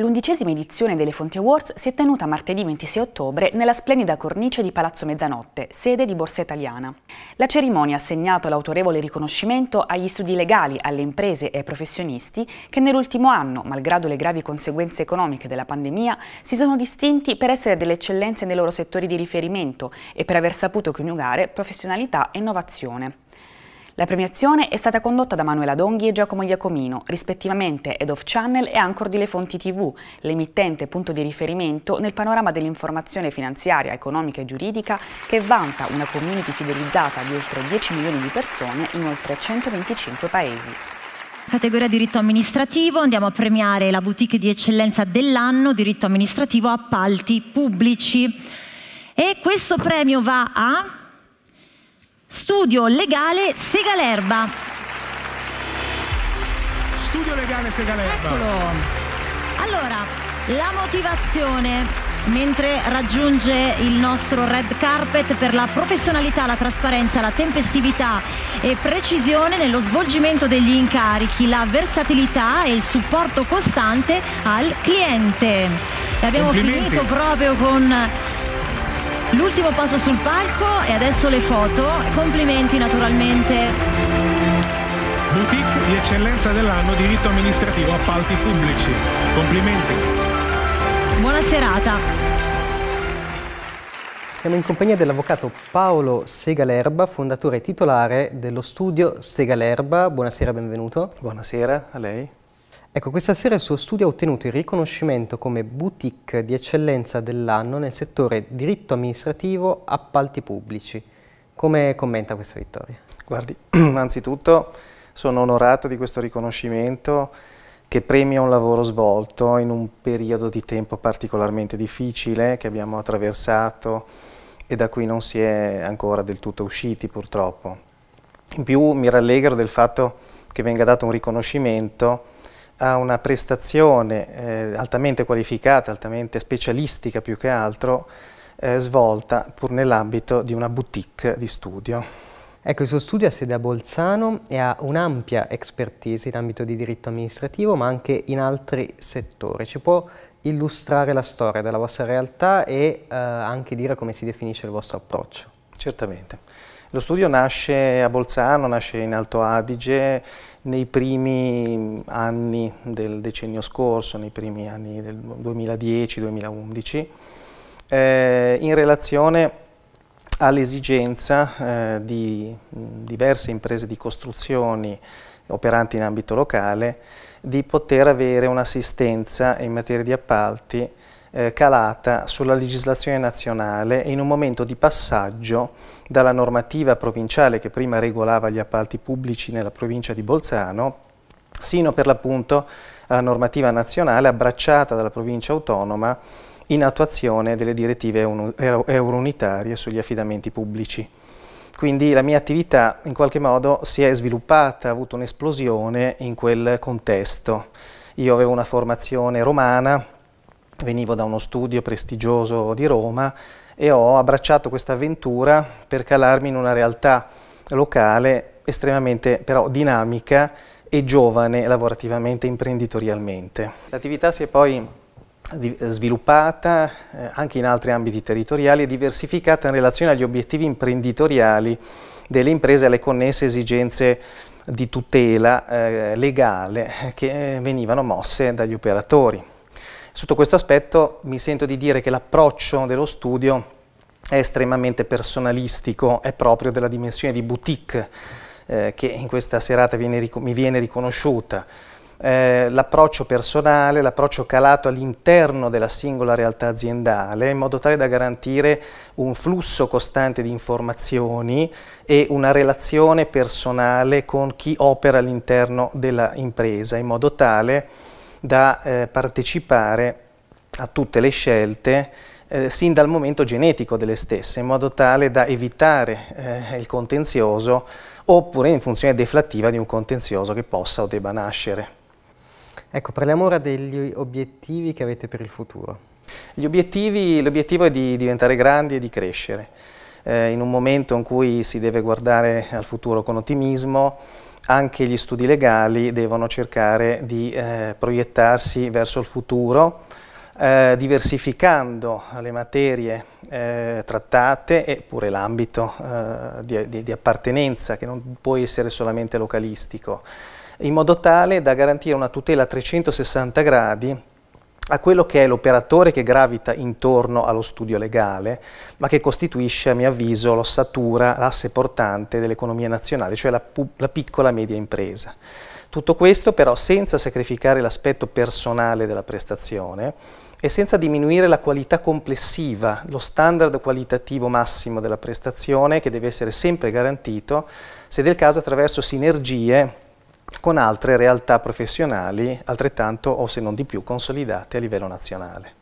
L'undicesima edizione delle Fonti Awards si è tenuta martedì 26 ottobre nella splendida cornice di Palazzo Mezzanotte, sede di Borsa Italiana. La cerimonia ha assegnato l'autorevole riconoscimento agli studi legali, alle imprese e ai professionisti che nell'ultimo anno, malgrado le gravi conseguenze economiche della pandemia, si sono distinti per essere delle eccellenze nei loro settori di riferimento e per aver saputo coniugare professionalità e innovazione. La premiazione è stata condotta da Manuela Donghi e Giacomo Iacomino, rispettivamente Head of Channel e Anchor di Le Fonti TV, l'emittente punto di riferimento nel panorama dell'informazione finanziaria, economica e giuridica che vanta una community fidelizzata di oltre 10 milioni di persone in oltre 125 paesi. Categoria diritto amministrativo, andiamo a premiare la boutique di eccellenza dell'anno diritto amministrativo appalti pubblici. E questo premio va a Studio Legale Segalerba. Studio Legale Segalerba. Eccolo. Allora, la motivazione mentre raggiunge il nostro red carpet per la professionalità, la trasparenza, la tempestività e precisione nello svolgimento degli incarichi, la versatilità e il supporto costante al cliente. E abbiamo finito proprio con L'ultimo passo sul palco e adesso le foto. Complimenti naturalmente. Boutique di eccellenza dell'anno diritto amministrativo appalti pubblici. Complimenti. Buona serata. Siamo in compagnia dell'avvocato Paolo Segalerba, fondatore e titolare dello studio Segalerba. Buonasera, benvenuto. Buonasera a lei. Ecco, questa sera il suo studio ha ottenuto il riconoscimento come boutique di eccellenza dell'anno nel settore diritto amministrativo appalti pubblici. Come commenta questa vittoria? Guardi, innanzitutto sono onorato di questo riconoscimento che premia un lavoro svolto in un periodo di tempo particolarmente difficile che abbiamo attraversato e da cui non si è ancora del tutto usciti purtroppo. In più mi rallegro del fatto che venga dato un riconoscimento ha una prestazione eh, altamente qualificata, altamente specialistica più che altro, eh, svolta pur nell'ambito di una boutique di studio. Ecco, il suo studio ha sede a Bolzano e ha un'ampia expertise in ambito di diritto amministrativo, ma anche in altri settori. Ci può illustrare la storia della vostra realtà e eh, anche dire come si definisce il vostro approccio? Certamente. Lo studio nasce a Bolzano, nasce in Alto Adige, nei primi anni del decennio scorso, nei primi anni del 2010-2011, eh, in relazione all'esigenza eh, di diverse imprese di costruzioni operanti in ambito locale di poter avere un'assistenza in materia di appalti eh, calata sulla legislazione nazionale in un momento di passaggio dalla normativa provinciale che prima regolava gli appalti pubblici nella provincia di Bolzano sino per l'appunto alla normativa nazionale abbracciata dalla provincia autonoma in attuazione delle direttive eurounitarie sugli affidamenti pubblici. Quindi la mia attività in qualche modo si è sviluppata, ha avuto un'esplosione in quel contesto. Io avevo una formazione romana, venivo da uno studio prestigioso di Roma e ho abbracciato questa avventura per calarmi in una realtà locale estremamente però dinamica e giovane lavorativamente e imprenditorialmente. L'attività si è poi sviluppata eh, anche in altri ambiti territoriali e diversificata in relazione agli obiettivi imprenditoriali delle imprese e alle connesse esigenze di tutela eh, legale che eh, venivano mosse dagli operatori. Sotto questo aspetto mi sento di dire che l'approccio dello studio è estremamente personalistico, è proprio della dimensione di boutique eh, che in questa serata viene, mi viene riconosciuta. Eh, l'approccio personale, l'approccio calato all'interno della singola realtà aziendale in modo tale da garantire un flusso costante di informazioni e una relazione personale con chi opera all'interno dell'impresa in modo tale da eh, partecipare a tutte le scelte eh, sin dal momento genetico delle stesse, in modo tale da evitare eh, il contenzioso oppure in funzione deflattiva di un contenzioso che possa o debba nascere. Ecco, parliamo ora degli obiettivi che avete per il futuro. Gli obiettivi, l'obiettivo è di diventare grandi e di crescere. Eh, in un momento in cui si deve guardare al futuro con ottimismo, anche gli studi legali devono cercare di eh, proiettarsi verso il futuro, eh, diversificando le materie eh, trattate e pure l'ambito eh, di, di, di appartenenza, che non può essere solamente localistico, in modo tale da garantire una tutela a 360 gradi a quello che è l'operatore che gravita intorno allo studio legale, ma che costituisce, a mio avviso, l'ossatura, l'asse portante dell'economia nazionale, cioè la, la piccola e media impresa. Tutto questo però senza sacrificare l'aspetto personale della prestazione e senza diminuire la qualità complessiva, lo standard qualitativo massimo della prestazione che deve essere sempre garantito, se del caso attraverso sinergie con altre realtà professionali altrettanto o se non di più consolidate a livello nazionale.